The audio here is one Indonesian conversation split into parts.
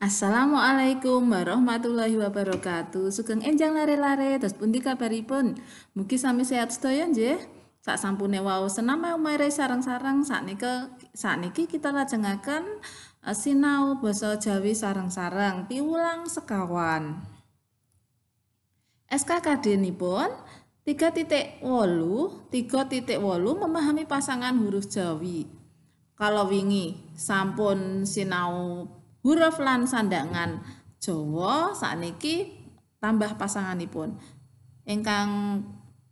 Assalamualaikum warahmatullahi wabarakatuh. Sugeng enjang lare-lare terus pundi kabaripun? Mugi sami sehat sedaya nggih. Sak sampune wau senama umare saat sareng sakniki sakniki kita lajengaken eh, sinau basa Jawi sarang sarang. piwulang sekawan. SKKD nipun 3.8 3.8 memahami pasangan huruf Jawi. Kalau wingi sampun sinau huruf lan sandangan Jawa niki tambah pasanganipun ingkang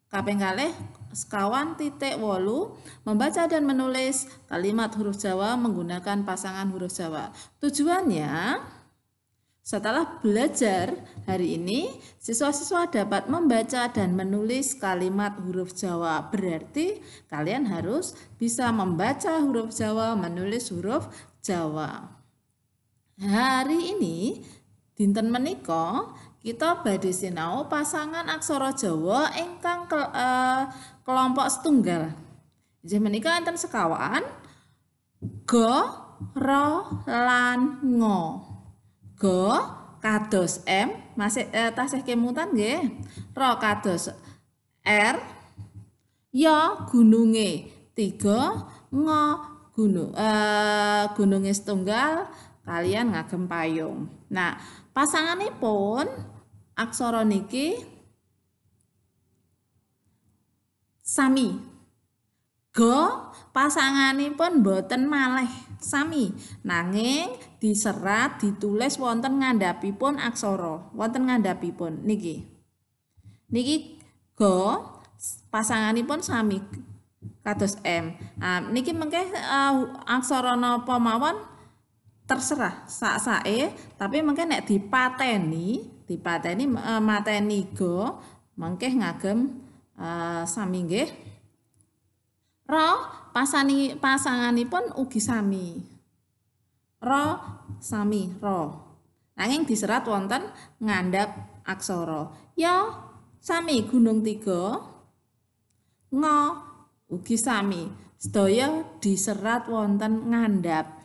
kaping kalih sekawan titik wolu membaca dan menulis kalimat huruf Jawa menggunakan pasangan huruf Jawa. Tujuannya setelah belajar hari ini, siswa-siswa dapat membaca dan menulis kalimat huruf Jawa. Berarti kalian harus bisa membaca huruf Jawa, menulis huruf Jawa. Hari ini dinten menika kita badhe sinau pasangan aksara Jawa ingkang ke, eh, kelompok setunggal. Inggih menika enten sekawan go, ro, lan ngo. Go kados M masih uh, tasih kemutan nggih. Ro kados R ya gununge 3 ngo gunung e, eh, gununge setunggal kalian ngagem payung. Nah, pasanganipun aksara niki sami. Go pun boten malih sami. Nanging diserat ditulis wonten ngandhapipun aksara, wonten ngandhapipun niki. Niki go pasanganipun sami kados M. Nah, niki mengke uh, aksara napa mawon terserah sak sae tapi mungkin nek dipateni dipateni e, mateni go mungkin ngagem e, sami nggih ro pasani pasanganipun ugi sami ro sami ro nanging diserat wonten ngandap aksara ya sami gunung tiga ngo ugi sami sedaya diserat wonten ngandap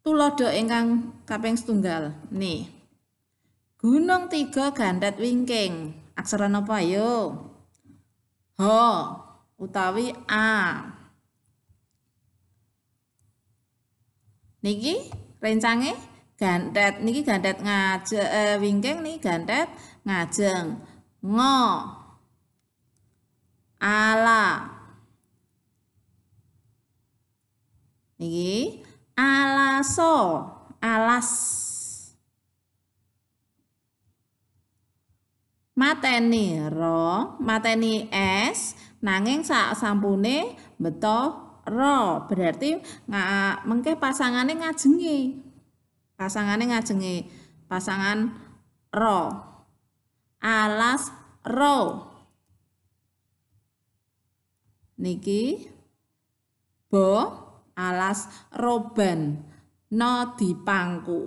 tulodo ingkang kaping setunggal nih gunung tiga gandat wingking aksara apa yo ho utawi a niki rencange gandet niki gandet ngajeng eh, wingking nih gandet ngajeng ngo ala niki Taso alas mateni ro mateni es nanging saat sampune beto ro berarti nggak mengke pasangannya ngajengi pasangannya ngajengi pasangan ro alas ro niki bo alas roban no Pangku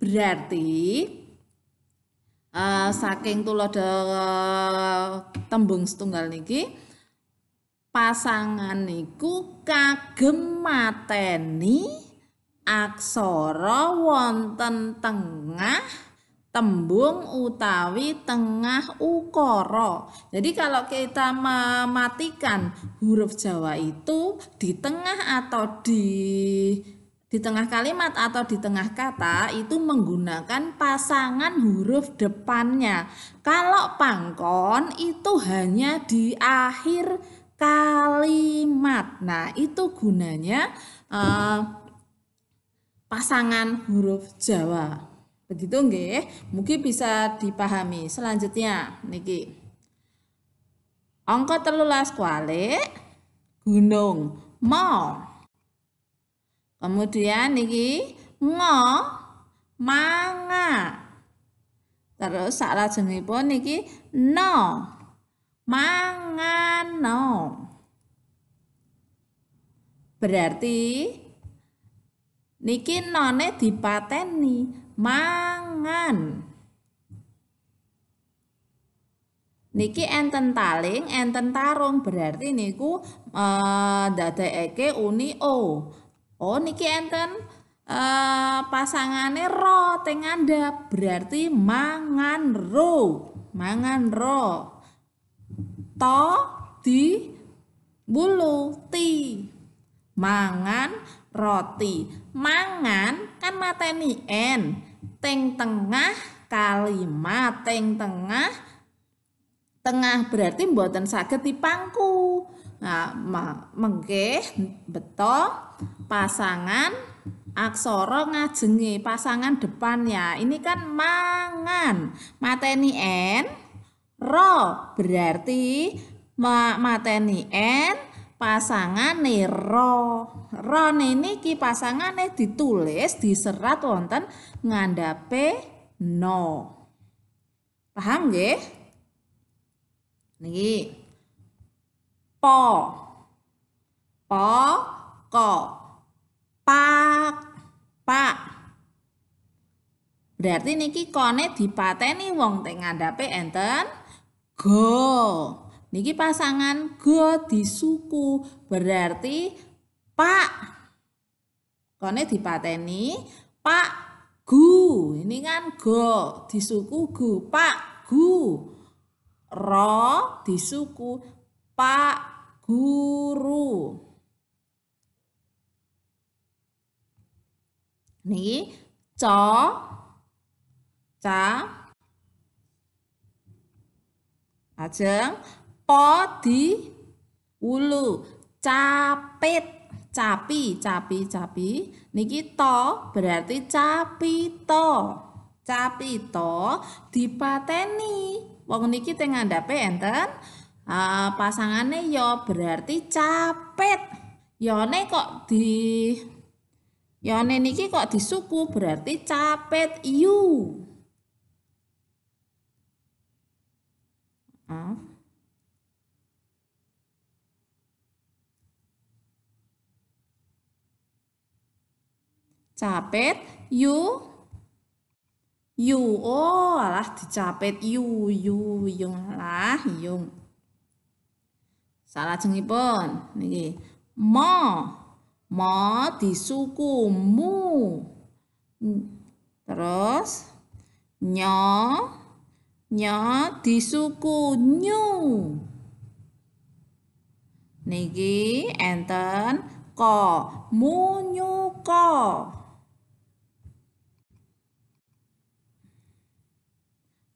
Berarti uh, saking tulodo eh, tembung setunggal niki pasangan niku kagem mateni aksara wonten tengah tembung utawi tengah ukara. Jadi kalau kita mematikan huruf Jawa itu di tengah atau di di tengah kalimat atau di tengah kata itu menggunakan pasangan huruf depannya. Kalau pangkon itu hanya di akhir kalimat. Nah, itu gunanya uh, pasangan huruf Jawa. Begitu nggih? Mungkin bisa dipahami. Selanjutnya niki. Angka telulas kuali gunung mall Kemudian niki ngo manga. Terus pun niki no no Berarti niki none dipateni mangan. Niki enten taling, enten tarung berarti niku eh, dadekake uni o oh niki enten uh, eh, pasangannya ro teng anda berarti mangan ro mangan ro to di bulu ti mangan roti mangan kan mateni n teng tengah kalimat teng tengah tengah berarti mboten saged dipangku Nah, mengke beto pasangan aksoro ngajengi pasangan depannya. Ini kan mangan. Mateni n ro berarti mateni n pasangan ro. Ro pasangan ne ditulis diserat wonten ngandape no. Paham ge? Nih po po ko pa, pa, berarti niki kone dipateni wong teng ngadape enten go niki pasangan go di suku berarti pak kone dipateni pak gu ini kan go di suku gu pak gu ro di suku pak guru. Niki co ca Ajeng po di ulu capit capi capi capi niki to berarti capi to capi to dipateni wong niki tengah ngandhape enten uh, pasangannya yo ya berarti capek yone ya kok di yone ya niki kok di suku berarti capek you ah. capet you you oh alah dicapet you you yung lah yung salah Salajengipun niki Mo. ma disuku mu. Terus nyo nyo disuku nyu. Niki enten ko munyu ko.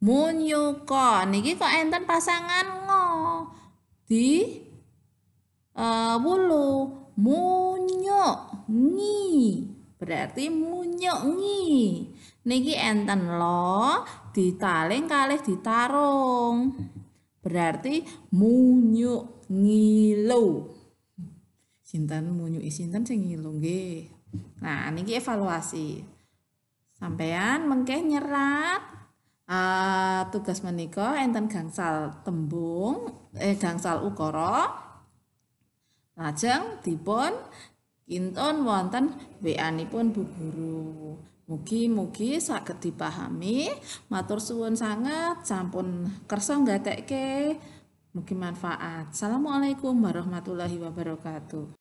Munyu ko niki kok enten pasangan ngo di uh, wulu munyok ngi berarti munyok ngi niki enten lo ditaling kalih ditarung berarti munyok ngilu sinten munyuk isinten sing ngilu nah niki evaluasi sampean mengkeh nyerat uh, tugas menika enten gangsal tembung eh gangsal ukara lajeng dipun kinton wonten wa pun Bu Guru. Mugi-mugi saged dipahami, matur suwun sangat, sampun kersa nggatekke. Mugi manfaat. Assalamualaikum warahmatullahi wabarakatuh.